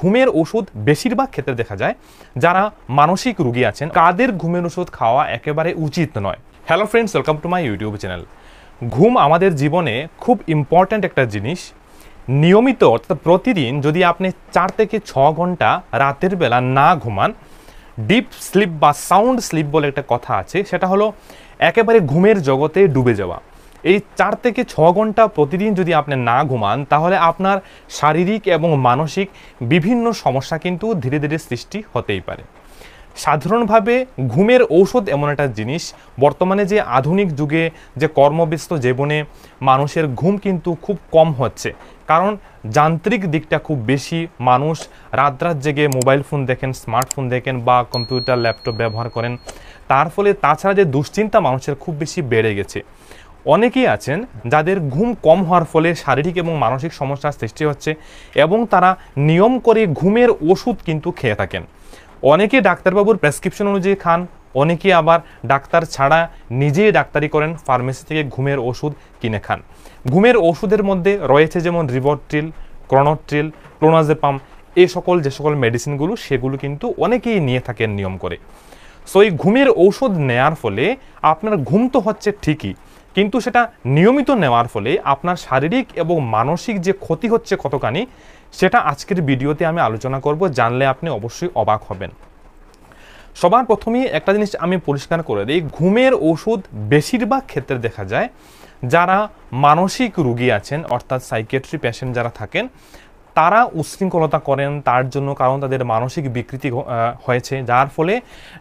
ঘুমের ওষুধ বেশিরভাগ ক্ষেত্রে দেখা যায় যারা মানসিক রুগী আছেন কাদের ঘুমের ওষুধ খাওয়া একেবারে উচিত নয় hello friends welcome to my YouTube channel ঘুম আমাদের জীবনে খুব ইম্পর্ট্যান্ট একটা জিনিস নিয়মিত অর্থাৎ প্রতিদিন যদি আপনি চার থেকে ছ ঘন্টা রাতের বেলা না ঘুমান ডিপ স্লিপ বা সাউন্ড স্লিপ বলে একটা কথা আছে সেটা হলো একেবারে ঘুমের জগতে ডুবে যাওয়া এই চার থেকে ছ ঘন্টা প্রতিদিন যদি আপনি না ঘুমান তাহলে আপনার শারীরিক এবং মানসিক বিভিন্ন সমস্যা কিন্তু ধীরে ধীরে সৃষ্টি হতেই পারে সাধারণভাবে ঘুমের ঔষধ এমন একটা জিনিস বর্তমানে যে আধুনিক যুগে যে কর্মব্যস্ত জীবনে মানুষের ঘুম কিন্তু খুব কম হচ্ছে কারণ যান্ত্রিক দিকটা খুব বেশি মানুষ রাত রাত জেগে মোবাইল ফোন দেখেন স্মার্টফোন দেখেন বা কম্পিউটার ল্যাপটপ ব্যবহার করেন তার ফলে তাছাড়া যে দুশ্চিন্তা মানুষের খুব বেশি বেড়ে গেছে অনেকেই আছেন যাদের ঘুম কম হওয়ার ফলে শারীরিক এবং মানসিক সমস্যার সৃষ্টি হচ্ছে এবং তারা নিয়ম করে ঘুমের ওষুধ কিন্তু খেয়ে থাকেন অনেকে ডাক্তারবাবুর প্রেসক্রিপশন অনুযায়ী খান অনেকে আবার ডাক্তার ছাড়া নিজেই ডাক্তারি করেন ফার্মেসি থেকে ঘুমের ওষুধ কিনে খান ঘুমের ওষুধের মধ্যে রয়েছে যেমন রিভট্রিল ক্রনট্রিল ক্লোনাজেপাম এ সকল যে সকল মেডিসিনগুলো সেগুলো কিন্তু অনেকেই নিয়ে থাকেন নিয়ম করে সো এই ঘুমের ঔষধ নেয়ার ফলে আপনার ঘুম তো হচ্ছে ঠিকই কিন্তু সেটা নিয়মিত নেওয়ার ফলে আপনার শারীরিক এবং মানসিক যে ক্ষতি হচ্ছে কতখানি সেটা আজকের ভিডিওতে আমি আলোচনা করব জানলে আপনি অবশ্যই অবাক হবেন সবার প্রথমেই একটা জিনিস আমি পরিষ্কার করে দিই ঘুমের ওষুধ বেশিরভাগ ক্ষেত্রে দেখা যায় যারা মানসিক রুগী আছেন অর্থাৎ সাইকেট্রি পেশেন্ট যারা থাকেন তারা উশৃঙ্খলতা করেন তার জন্য কারণ তাদের মানসিক বিকৃতি হয়েছে যার ফলে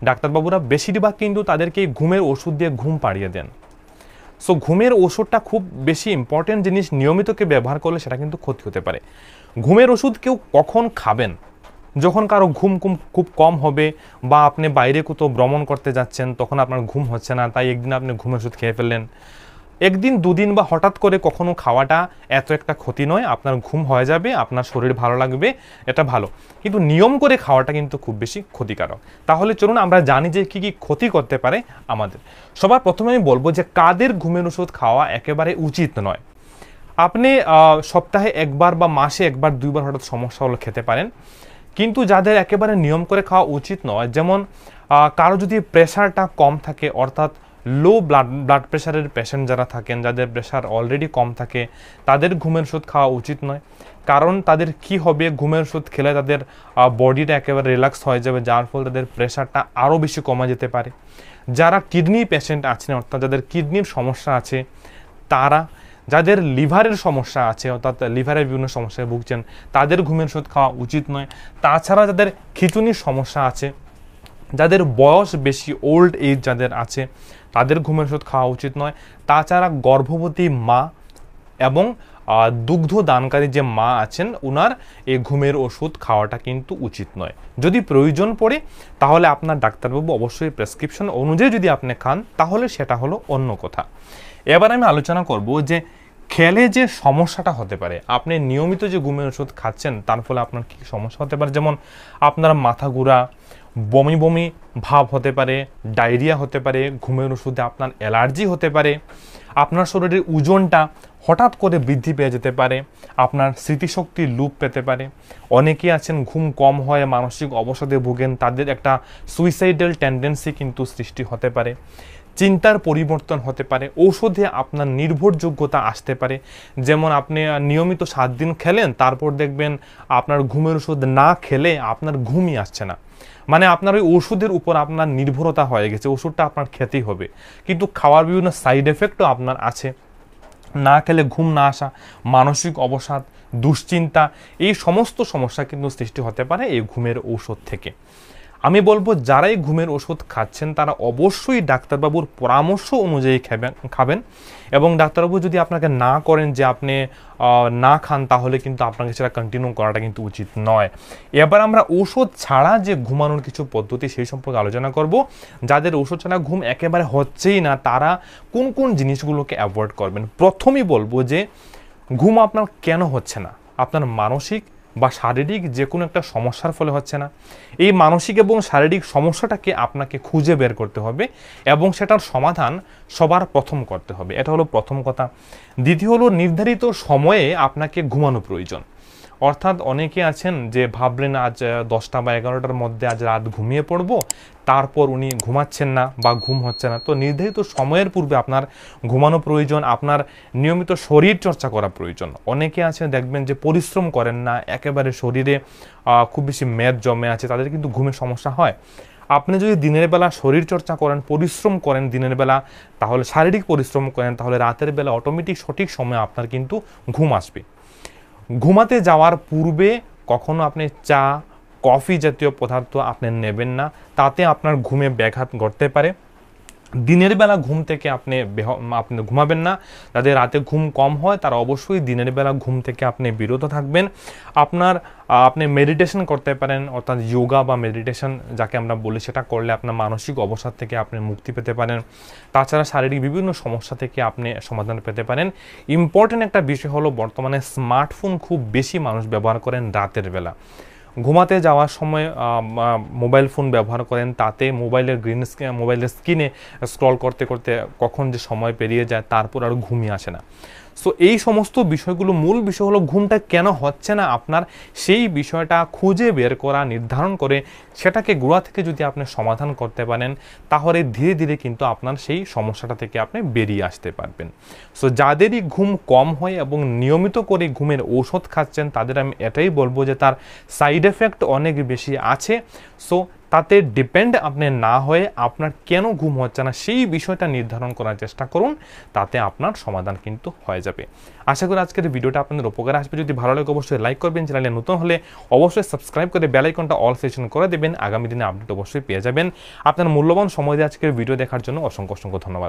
ডাক্তারবাবুরা বেশিরভাগ কিন্তু তাদেরকে ঘুমের ওষুধ দিয়ে ঘুম পাড়িয়ে দেন সো ঘুমের ওষুধটা খুব বেশি ইম্পর্টেন্ট জিনিস নিয়মিতকে ব্যবহার করলে সেটা কিন্তু ক্ষতি হতে পারে ঘুমের ওষুধ কেউ কখন খাবেন যখন কারো ঘুম কুম খুব কম হবে বা আপনি বাইরে কোথাও ভ্রমণ করতে যাচ্ছেন তখন আপনার ঘুম হচ্ছে না তাই একদিন আপনি ঘুমের ওষুধ খেয়ে ফেললেন একদিন দুদিন বা হঠাৎ করে কখনো খাওয়াটা এত একটা ক্ষতি নয় আপনার ঘুম হয়ে যাবে আপনার শরীর ভালো লাগবে এটা ভালো কিন্তু নিয়ম করে খাওয়াটা কিন্তু খুব বেশি ক্ষতিকারক তাহলে চলুন আমরা জানি যে কী কী ক্ষতি করতে পারে আমাদের সবার প্রথমে আমি বলবো যে কাদের ঘুমের ওষুধ খাওয়া একেবারে উচিত নয় আপনি সপ্তাহে একবার বা মাসে একবার দুইবার হঠাৎ সমস্যা হলো খেতে পারেন কিন্তু যাদের একেবারে নিয়ম করে খাওয়া উচিত নয় যেমন কারো যদি প্রেশারটা কম থাকে অর্থাৎ লো ব্লাড ব্লাড প্রেশারের পেশেন্ট যারা থাকেন যাদের প্রেশার অলরেডি কম থাকে তাদের ঘুমের ওষুধ খাওয়া উচিত নয় কারণ তাদের কি হবে ঘুমের ওষুধ খেলে তাদের বডিটা একেবারে রিল্যাক্স হয়ে যাবে যার ফলে তাদের প্রেশারটা আরও বেশি কমা যেতে পারে যারা কিডনি পেশেন্ট আছেন অর্থাৎ যাদের কিডনির সমস্যা আছে তারা যাদের লিভারের সমস্যা আছে অর্থাৎ লিভারের বিভিন্ন সমস্যায় ভুগছেন তাদের ঘুমের ওষুধ খাওয়া উচিত নয় তাছাড়া যাদের খিচুনির সমস্যা আছে যাদের বয়স বেশি ওল্ড এজ যাদের আছে তাদের ঘুমের ওষুধ খাওয়া উচিত নয় তাছাড়া গর্ভবতী মা এবং দুগ্ধ দানকারী যে মা আছেন ওনার এই ঘুমের ওষুধ খাওয়াটা কিন্তু উচিত নয় যদি প্রয়োজন পড়ে তাহলে আপনার ডাক্তারবাবু অবশ্যই প্রেসক্রিপশন অনুযায়ী যদি আপনি খান তাহলে সেটা হলো অন্য কথা এবার আমি আলোচনা করব যে খেলে যে সমস্যাটা হতে পারে আপনি নিয়মিত যে ঘুমের ওষুধ খাচ্ছেন তার ফলে আপনার কী সমস্যা হতে পারে যেমন আপনার মাথা ঘোরা বমি বমি ভাব হতে পারে ডায়রিয়া হতে পারে ঘুমের ওষুধে আপনার অ্যালার্জি হতে পারে আপনার শরীরের ওজনটা হঠাৎ করে বৃদ্ধি পেয়ে যেতে পারে আপনার স্মৃতিশক্তি লুপ পেতে পারে অনেকে আছেন ঘুম কম হয় মানসিক অবসাদে ভোগেন তাদের একটা সুইসাইডাল টেন্ডেন্সি কিন্তু সৃষ্টি হতে পারে চিন্তার পরিবর্তন হতে পারে ঔষধে আপনার নির্ভরযোগ্যতা আসতে পারে যেমন আপনি নিয়মিত সাত দিন খেলেন তারপর দেখবেন আপনার ঘুমের ওষুধ না খেলে আপনার ঘুমই আসছে না মানে আপনার ওই ওষুধের উপর আপনার নির্ভরতা হয়ে গেছে ওষুধটা আপনার খেতেই হবে কিন্তু খাওয়ার বিভিন্ন সাইড এফেক্টও আপনার আছে না খেলে ঘুম না আসা মানসিক অবসাদ দুশ্চিন্তা এই সমস্ত সমস্যা কিন্তু সৃষ্টি হতে পারে এই ঘুমের ঔষধ থেকে আমি বলবো যারাই ঘুমের ওষুধ খাচ্ছেন তারা অবশ্যই ডাক্তারবাবুর পরামর্শ অনুযায়ী খাবেন খাবেন এবং ডাক্তারবাবু যদি আপনাকে না করেন যে আপনি না খান তাহলে কিন্তু আপনাকে সেটা কন্টিনিউ করাটা কিন্তু উচিত নয় এবার আমরা ওষুধ ছাড়া যে ঘুমানোর কিছু পদ্ধতি সেই সম্পর্কে আলোচনা করব যাদের ওষুধ ছাড়া ঘুম একেবারে হচ্ছেই না তারা কোন কোন জিনিসগুলোকে অ্যাভয়েড করবেন প্রথমেই বলবো যে ঘুম আপনার কেন হচ্ছে না আপনার মানসিক বা শারীরিক যে কোনো একটা সমস্যার ফলে হচ্ছে না এই মানসিক এবং শারীরিক সমস্যাটাকে আপনাকে খুঁজে বের করতে হবে এবং সেটার সমাধান সবার প্রথম করতে হবে এটা হলো প্রথম কথা দ্বিতীয় হলো নির্ধারিত সময়ে আপনাকে ঘুমানো প্রয়োজন অর্থাৎ অনেকে আছেন যে ভাবলেন আজ দশটা বা এগারোটার মধ্যে আজ রাত ঘুমিয়ে পড়বো তারপর উনি ঘুমাচ্ছেন না বা ঘুম হচ্ছে না তো নির্ধারিত সময়ের পূর্বে আপনার ঘুমানো প্রয়োজন আপনার নিয়মিত শরীর চর্চা করা প্রয়োজন অনেকে আছে দেখবেন যে পরিশ্রম করেন না একেবারে শরীরে খুব বেশি মেদ জমে আছে তাদের কিন্তু ঘুমের সমস্যা হয় আপনি যদি দিনের বেলা শরীর চর্চা করেন পরিশ্রম করেন দিনের বেলা তাহলে শারীরিক পরিশ্রম করেন তাহলে রাতের বেলা অটোমেটিক সঠিক সময় আপনার কিন্তু ঘুম আসবে ঘুমাতে যাওয়ার পূর্বে কখনো আপনি চা কফি জাতীয় পদার্থ আপনি নেবেন না তাতে আপনার ঘুমে ব্যাঘাত ঘটতে পারে দিনের বেলা ঘুম থেকে আপনি আপনি ঘুমাবেন না যাদের রাতে ঘুম কম হয় তারা অবশ্যই দিনের বেলা ঘুম থেকে আপনি বিরত থাকবেন আপনার আপনি মেডিটেশন করতে পারেন অর্থাৎ যোগা বা মেডিটেশন যাকে আমরা বলি সেটা করলে আপনার মানসিক অবসাদ থেকে আপনি মুক্তি পেতে পারেন তাছাড়া শারীরিক বিভিন্ন সমস্যা থেকে আপনি সমাধান পেতে পারেন ইম্পর্টেন্ট একটা বিষয় হলো বর্তমানে স্মার্টফোন খুব বেশি মানুষ ব্যবহার করেন রাতের বেলা ঘুমাতে যাওয়ার সময় মোবাইল ফোন ব্যবহার করেন তাতে মোবাইলের গ্রিন মোবাইলের স্ক্রিনে স্ক্রল করতে করতে কখন যে সময় পেরিয়ে যায় তারপর আর ঘুমিয়ে আসে না সো এই সমস্ত বিষয়গুলো মূল বিষয় হলো ঘুমটা কেন হচ্ছে না আপনার সেই বিষয়টা খুঁজে বের করা নির্ধারণ করে সেটাকে গোড়া থেকে যদি আপনি সমাধান করতে পারেন তাহলে ধীরে ধীরে কিন্তু আপনার সেই সমস্যাটা থেকে আপনি বেরিয়ে আসতে পারবেন সো যাদেরই ঘুম কম হয় এবং নিয়মিত করে ঘুমের ঔষধ খাচ্ছেন তাদের আমি এটাই বলবো যে তার সাইড এফেক্ট অনেক বেশি আছে সো তাতে ডিপেন্ড আপনি না হয়ে আপনার কেন ঘুম হচ্ছে না সেই বিষয়টা নির্ধারণ করার চেষ্টা করুন তাতে আপনার সমাধান কিন্তু হয়ে যাবে আশা করি আজকের ভিডিওটা আপনাদের উপকারে আসবে যদি ভালো লাগে অবশ্যই লাইক করবেন চ্যানেলে নতুন হলে অবশ্যই সাবস্ক্রাইব করে বেলাইকনটা অল সেশন করে দেবেন আগামী দিনে আপডেট অবশ্যই পেয়ে যাবেন আপনার মূল্যবান সময় দিয়ে আজকের ভিডিও দেখার জন্য অসংখ্য অসংখ্য ধন্যবাদ